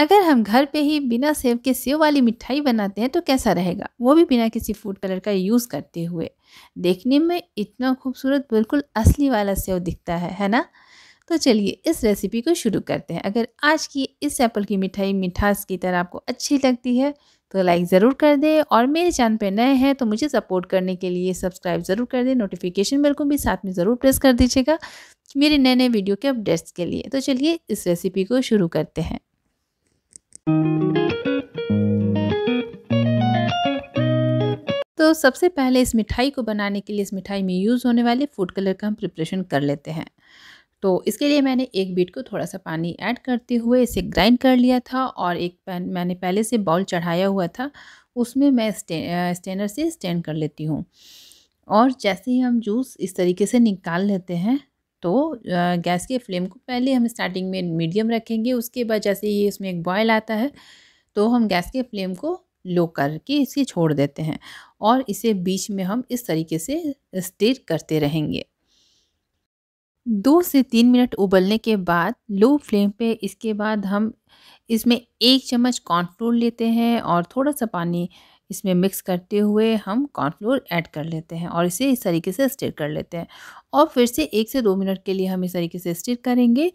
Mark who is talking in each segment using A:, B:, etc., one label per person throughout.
A: अगर हम घर पे ही बिना सेव के सेव वाली मिठाई बनाते हैं तो कैसा रहेगा वो भी बिना किसी फूड कलर का यूज़ करते हुए देखने में इतना खूबसूरत बिल्कुल असली वाला सेव दिखता है है ना तो चलिए इस रेसिपी को शुरू करते हैं अगर आज की इस एप्पल की मिठाई मिठास की तरह आपको अच्छी लगती है तो लाइक ज़रूर कर दें और मेरे चैनल पर नए हैं तो मुझे सपोर्ट करने के लिए सब्सक्राइब ज़रूर कर दें नोटिफिकेशन बेल को भी साथ में ज़रूर प्रेस कर दीजिएगा मेरे नए नए वीडियो के अपडेट्स के लिए तो चलिए इस रेसिपी को शुरू करते हैं तो सबसे पहले इस मिठाई को बनाने के लिए इस मिठाई में यूज़ होने वाले फूड कलर का हम प्रिपरेशन कर लेते हैं तो इसके लिए मैंने एक बीट को थोड़ा सा पानी ऐड करते हुए इसे ग्राइंड कर लिया था और एक पैन मैंने पहले से बाउल चढ़ाया हुआ था उसमें मैं स्टे, स्टेनर से स्टैंड कर लेती हूँ और जैसे ही हम जूस इस तरीके से निकाल लेते हैं तो गैस के फ्लेम को पहले हम स्टार्टिंग में मीडियम रखेंगे उसके बाद जैसे ही इसमें एक बॉयल आता है तो हम गैस के फ्लेम को लो करके इसे छोड़ देते हैं और इसे बीच में हम इस तरीके से स्टिर करते रहेंगे दो से तीन मिनट उबलने के बाद लो फ्लेम पे इसके बाद हम इसमें एक चम्मच कॉर्नफ्लोर लेते हैं और थोड़ा सा पानी इसमें मिक्स करते हुए हम कॉर्नफ्लोर ऐड कर लेते हैं और इसे इस तरीके से स्टिर कर लेते हैं और फिर से एक से दो मिनट के लिए हम इस तरीके से स्टिर करेंगे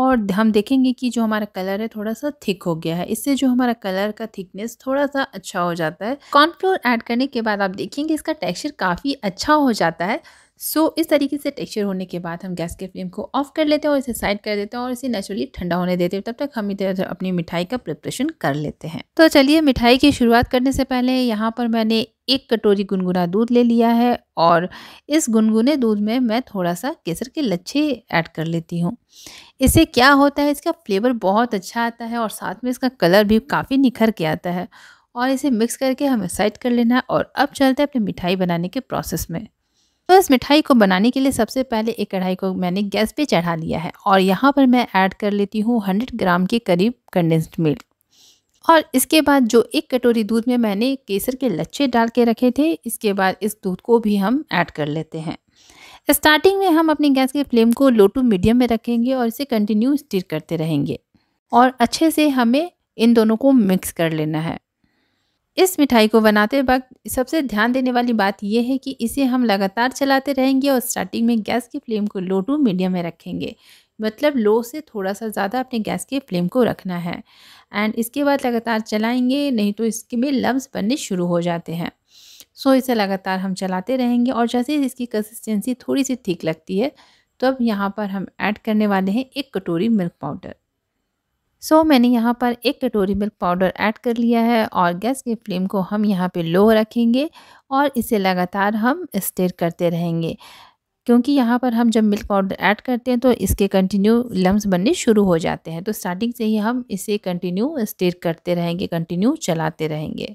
A: और हम देखेंगे कि जो हमारा कलर है थोड़ा सा थिक हो गया है इससे जो हमारा कलर का थिकनेस थोड़ा सा अच्छा हो जाता है कॉर्नफ्लोर ऐड करने के बाद आप देखेंगे इसका टेक्स्चर काफ़ी अच्छा हो जाता है सो so, इस तरीके से टेक्सचर होने के बाद हम गैस के फ्लेम को ऑफ कर लेते हैं और इसे साइड कर देते हैं और इसे नेचुरली ठंडा होने देते हैं तब तक हम इधर अपनी मिठाई का प्रिपरेशन कर लेते हैं तो चलिए मिठाई की शुरुआत करने से पहले यहाँ पर मैंने एक कटोरी गुनगुना दूध ले लिया है और इस गुनगुने दूध में मैं थोड़ा सा केसर के लच्छे ऐड कर लेती हूँ इससे क्या होता है इसका फ्लेवर बहुत अच्छा आता है और साथ में इसका कलर भी काफ़ी निखर के आता है और इसे मिक्स करके हमें साइड कर लेना है और अब चलते हैं अपनी मिठाई बनाने के प्रोसेस में तो इस मिठाई को बनाने के लिए सबसे पहले एक कढ़ाई को मैंने गैस पे चढ़ा लिया है और यहाँ पर मैं ऐड कर लेती हूँ हंड्रेड ग्राम के करीब कंडेंस्ड मिल्क और इसके बाद जो एक कटोरी दूध में मैंने केसर के लच्छे डाल के रखे थे इसके बाद इस दूध को भी हम ऐड कर लेते हैं स्टार्टिंग में हम अपनी गैस के फ्लेम को लो टू मीडियम में रखेंगे और इसे कंटिन्यू स्टीर करते रहेंगे और अच्छे से हमें इन दोनों को मिक्स कर लेना है इस मिठाई को बनाते वक्त सबसे ध्यान देने वाली बात यह है कि इसे हम लगातार चलाते रहेंगे और स्टार्टिंग में गैस की फ्लेम को लो टू मीडियम में रखेंगे मतलब लो से थोड़ा सा ज़्यादा अपने गैस के फ्लेम को रखना है एंड इसके बाद लगातार चलाएंगे नहीं तो इसके में लम्ब बनने शुरू हो जाते हैं सो so, इसे लगातार हम चलाते रहेंगे और जैसे इसकी कंसिस्टेंसी थोड़ी सी ठीक लगती है तो अब यहाँ पर हम ऐड करने वाले हैं एक कटोरी मिल्क पाउडर सो so, मैंने यहाँ पर एक कटोरी मिल्क पाउडर ऐड कर लिया है और गैस की फ्लेम को हम यहाँ पे लो रखेंगे और इसे लगातार हम स्टेर करते रहेंगे क्योंकि यहाँ पर हम जब मिल्क पाउडर ऐड करते हैं तो इसके कंटिन्यू लम्ब बनने शुरू हो जाते हैं तो स्टार्टिंग से ही हम इसे कंटिन्यू स्टेर करते रहेंगे कंटिन्यू चलाते रहेंगे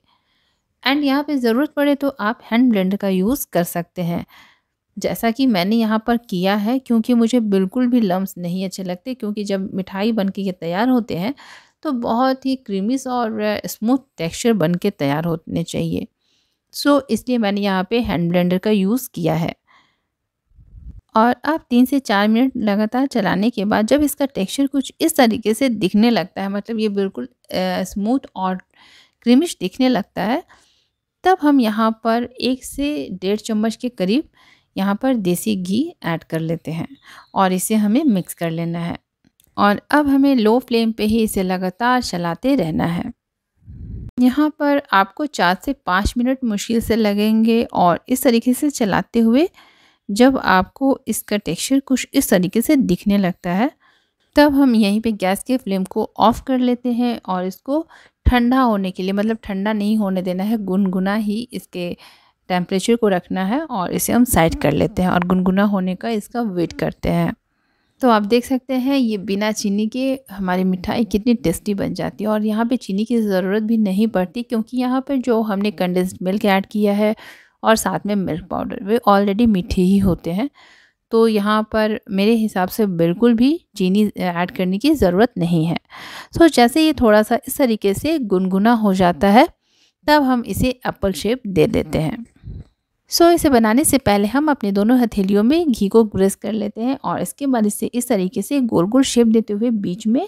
A: एंड यहाँ पर ज़रूरत पड़े तो आप हैंड ब्लेंडर का यूज़ कर सकते हैं जैसा कि मैंने यहाँ पर किया है क्योंकि मुझे बिल्कुल भी लम्स नहीं अच्छे लगते क्योंकि जब मिठाई बन के ये तैयार होते हैं तो बहुत ही क्रीमिस और स्मूथ टेक्सचर बन के तैयार होने चाहिए सो so, इसलिए मैंने यहाँ पे हैंड ब्लेंडर का यूज़ किया है और आप तीन से चार मिनट लगातार चलाने के बाद जब इसका टेक्सचर कुछ इस तरीके से दिखने लगता है मतलब ये बिल्कुल स्मूथ और क्रीमिश दिखने लगता है तब हम यहाँ पर एक से डेढ़ चम्मच के करीब यहाँ पर देसी घी ऐड कर लेते हैं और इसे हमें मिक्स कर लेना है और अब हमें लो फ्लेम पे ही इसे लगातार चलाते रहना है यहाँ पर आपको चार से पाँच मिनट मुश्किल से लगेंगे और इस तरीके से चलाते हुए जब आपको इसका टेक्सचर कुछ इस तरीके से दिखने लगता है तब हम यहीं पे गैस के फ्लेम को ऑफ़ कर लेते हैं और इसको ठंडा होने के लिए मतलब ठंडा नहीं होने देना है गुनगुना ही इसके टेम्परेचर को रखना है और इसे हम साइड कर लेते हैं और गुनगुना होने का इसका वेट करते हैं तो आप देख सकते हैं ये बिना चीनी के हमारी मिठाई कितनी टेस्टी बन जाती है और यहाँ पे चीनी की ज़रूरत भी नहीं पड़ती क्योंकि यहाँ पे जो हमने कंडेंस्ड मिल्क ऐड किया है और साथ में मिल्क पाउडर वे ऑलरेडी मीठे ही होते हैं तो यहाँ पर मेरे हिसाब से बिल्कुल भी चीनी ऐड करने की ज़रूरत नहीं है सो तो जैसे ये थोड़ा सा इस तरीके से गुनगुना हो जाता है तब हम इसे एप्पल शेप दे देते हैं सो so, इसे बनाने से पहले हम अपने दोनों हथेलियों में घी को ग्रेस कर लेते हैं और इसके बाद इसे इस तरीके से गोल गोल शेप देते हुए बीच में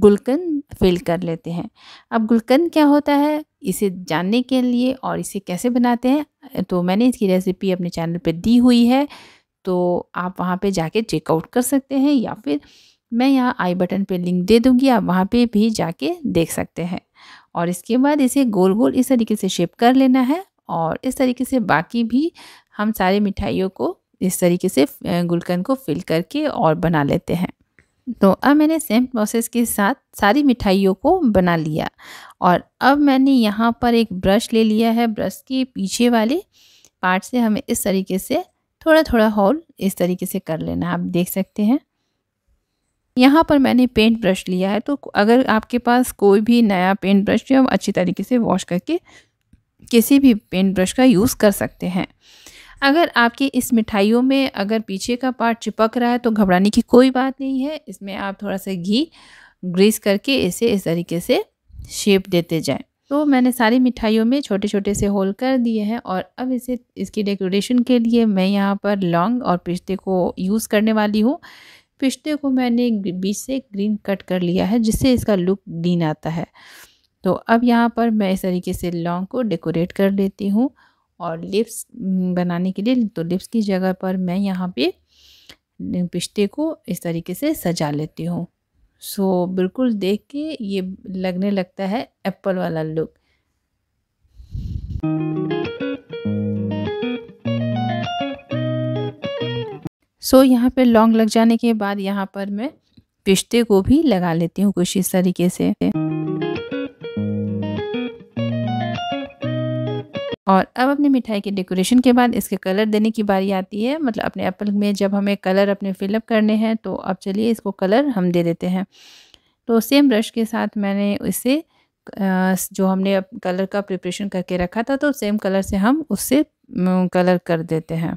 A: गुलकंद फिल कर लेते हैं अब गुलकंद क्या होता है इसे जानने के लिए और इसे कैसे बनाते हैं तो मैंने इसकी रेसिपी अपने चैनल पर दी हुई है तो आप वहाँ पर जाके चेकआउट कर सकते हैं या फिर मैं यहाँ आई बटन पर लिंक दे दूँगी आप वहाँ पर भी जाके देख सकते हैं और इसके बाद इसे गोल गोल इस तरीके से शेप कर लेना है और इस तरीके से बाकी भी हम सारे मिठाइयों को इस तरीके से गुलकंद को फिल करके और बना लेते हैं तो अब मैंने सेम प्रोसेस के साथ सारी मिठाइयों को बना लिया और अब मैंने यहाँ पर एक ब्रश ले लिया है ब्रश के पीछे वाले पार्ट से हमें इस तरीके से थोड़ा थोड़ा होल इस तरीके से कर लेना आप देख सकते हैं यहाँ पर मैंने पेंट ब्रश लिया है तो अगर आपके पास कोई भी नया पेंट ब्रश हो अच्छी तरीके से वॉश करके किसी भी पेंट ब्रश का यूज़ कर सकते हैं अगर आपकी इस मिठाइयों में अगर पीछे का पार्ट चिपक रहा है तो घबराने की कोई बात नहीं है इसमें आप थोड़ा सा घी ग्रीस करके इसे इस तरीके से शेप देते जाएं तो मैंने सारी मिठाइयों में छोटे छोटे से होल कर दिए हैं और अब इसे इसकी डेकोरेशन के लिए मैं यहाँ पर लौंग और पिस्ते को यूज़ करने वाली हूँ पिस्ते को मैंने बीच से ग्रीन कट कर लिया है जिससे इसका लुक ग्रीन आता है तो अब यहाँ पर मैं इस तरीके से लॉन्ग को डेकोरेट कर लेती हूँ और लिप्स बनाने के लिए तो लिप्स की जगह पर मैं यहाँ पे पिस्ते को इस तरीके से सजा लेती हूँ सो बिल्कुल देख के ये लगने लगता है एप्पल वाला लुक सो so, यहाँ पे लॉन्ग लग जाने के बाद यहाँ पर मैं पिस्ते को भी लगा लेती हूँ कुछ इस तरीके से और अब अपनी मिठाई के डेकोरेशन के बाद इसके कलर देने की बारी आती है मतलब अपने एप्पल में जब हमें कलर अपने फिलअप करने हैं तो अब चलिए इसको कलर हम दे देते हैं तो सेम ब्रश के साथ मैंने इसे जो हमने कलर का प्रिपरेशन करके रखा था तो सेम कलर से हम उससे कलर कर देते हैं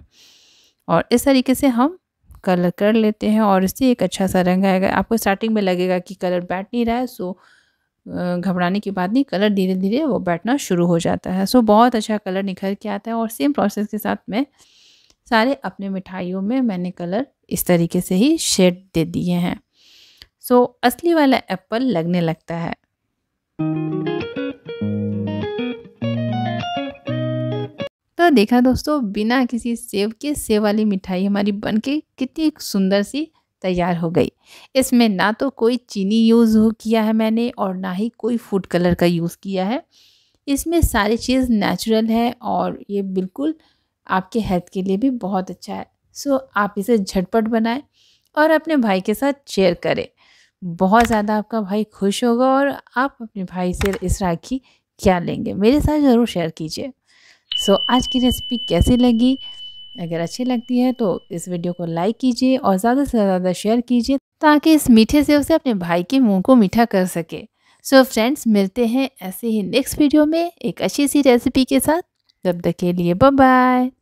A: और इस तरीके से हम कलर कर लेते हैं और इससे एक अच्छा सा रंग आएगा आपको स्टार्टिंग में लगेगा कि कलर बैठ नहीं रहा है सो घबराने की बात नहीं कलर धीरे धीरे वो बैठना शुरू हो जाता है सो बहुत अच्छा कलर निखर के आता है और सेम प्रोसेस के साथ मैं सारे अपने मिठाइयों में मैंने कलर इस तरीके से ही शेड दे दिए हैं सो असली वाला एप्पल लगने लगता है तो देखा दोस्तों बिना किसी सेव के सेव वाली मिठाई हमारी बन के कितनी सुंदर सी तैयार हो गई इसमें ना तो कोई चीनी यूज़ हो किया है मैंने और ना ही कोई फूड कलर का यूज़ किया है इसमें सारी चीज़ नेचुरल है और ये बिल्कुल आपके हेल्थ के लिए भी बहुत अच्छा है सो आप इसे झटपट बनाएं और अपने भाई के साथ शेयर करें बहुत ज़्यादा आपका भाई खुश होगा और आप अपने भाई से इस राखी क्या लेंगे मेरे साथ ज़रूर शेयर कीजिए सो आज की रेसिपी कैसी लगी अगर अच्छी लगती है तो इस वीडियो को लाइक कीजिए और ज़्यादा से ज़्यादा शेयर कीजिए ताकि इस मीठे से उसे अपने भाई के मुंह को मीठा कर सके सो so फ्रेंड्स मिलते हैं ऐसे ही नेक्स्ट वीडियो में एक अच्छी सी रेसिपी के साथ तब तक के लिए बाय